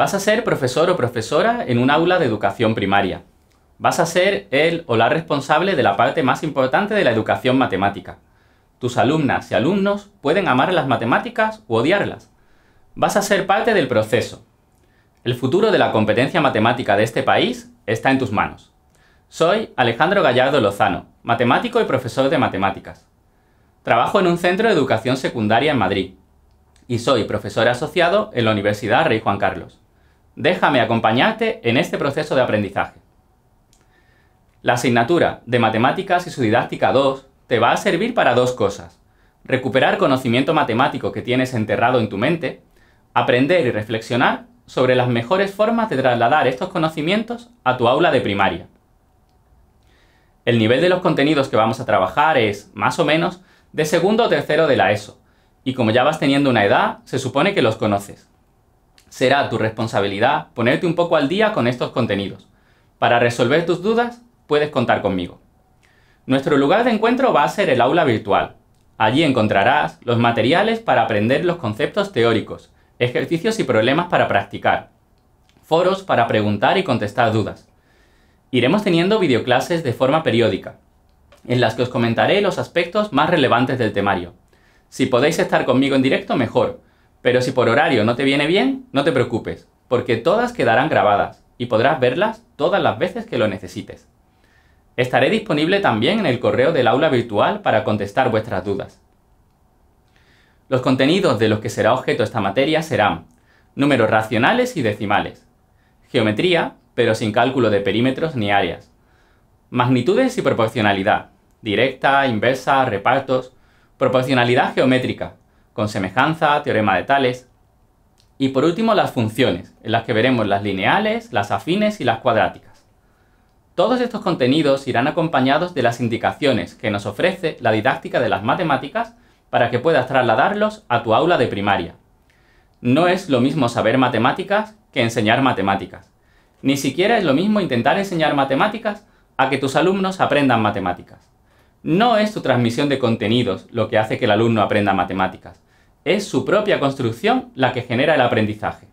Vas a ser profesor o profesora en un aula de educación primaria. Vas a ser el o la responsable de la parte más importante de la educación matemática. Tus alumnas y alumnos pueden amar las matemáticas o odiarlas. Vas a ser parte del proceso. El futuro de la competencia matemática de este país está en tus manos. Soy Alejandro Gallardo Lozano, matemático y profesor de matemáticas. Trabajo en un centro de educación secundaria en Madrid y soy profesor asociado en la Universidad Rey Juan Carlos déjame acompañarte en este proceso de aprendizaje. La asignatura de Matemáticas y su Didáctica 2 te va a servir para dos cosas. Recuperar conocimiento matemático que tienes enterrado en tu mente, aprender y reflexionar sobre las mejores formas de trasladar estos conocimientos a tu aula de primaria. El nivel de los contenidos que vamos a trabajar es, más o menos, de segundo o tercero de la ESO, y como ya vas teniendo una edad, se supone que los conoces será tu responsabilidad ponerte un poco al día con estos contenidos. Para resolver tus dudas, puedes contar conmigo. Nuestro lugar de encuentro va a ser el aula virtual. Allí encontrarás los materiales para aprender los conceptos teóricos, ejercicios y problemas para practicar, foros para preguntar y contestar dudas. Iremos teniendo videoclases de forma periódica, en las que os comentaré los aspectos más relevantes del temario. Si podéis estar conmigo en directo, mejor, pero si por horario no te viene bien, no te preocupes, porque todas quedarán grabadas y podrás verlas todas las veces que lo necesites. Estaré disponible también en el correo del aula virtual para contestar vuestras dudas. Los contenidos de los que será objeto esta materia serán números racionales y decimales, geometría, pero sin cálculo de perímetros ni áreas, magnitudes y proporcionalidad, directa, inversa, repartos, proporcionalidad geométrica, con semejanza, teorema de tales. Y por último, las funciones, en las que veremos las lineales, las afines y las cuadráticas. Todos estos contenidos irán acompañados de las indicaciones que nos ofrece la didáctica de las matemáticas para que puedas trasladarlos a tu aula de primaria. No es lo mismo saber matemáticas que enseñar matemáticas. Ni siquiera es lo mismo intentar enseñar matemáticas a que tus alumnos aprendan matemáticas. No es tu transmisión de contenidos lo que hace que el alumno aprenda matemáticas, es su propia construcción la que genera el aprendizaje.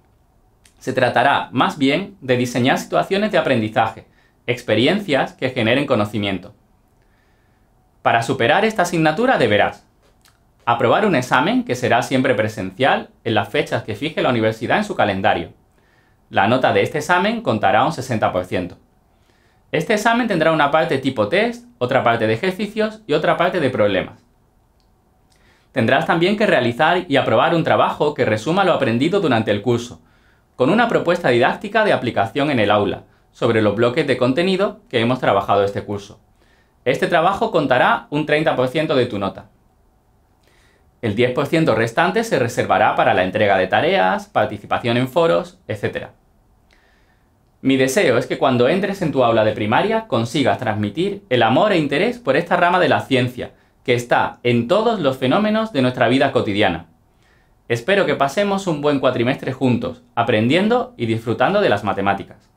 Se tratará más bien de diseñar situaciones de aprendizaje, experiencias que generen conocimiento. Para superar esta asignatura deberás aprobar un examen que será siempre presencial en las fechas que fije la universidad en su calendario. La nota de este examen contará un 60%. Este examen tendrá una parte tipo test, otra parte de ejercicios y otra parte de problemas. Tendrás también que realizar y aprobar un trabajo que resuma lo aprendido durante el curso, con una propuesta didáctica de aplicación en el aula, sobre los bloques de contenido que hemos trabajado este curso. Este trabajo contará un 30% de tu nota. El 10% restante se reservará para la entrega de tareas, participación en foros, etc. Mi deseo es que cuando entres en tu aula de primaria consigas transmitir el amor e interés por esta rama de la ciencia, que está en todos los fenómenos de nuestra vida cotidiana. Espero que pasemos un buen cuatrimestre juntos, aprendiendo y disfrutando de las matemáticas.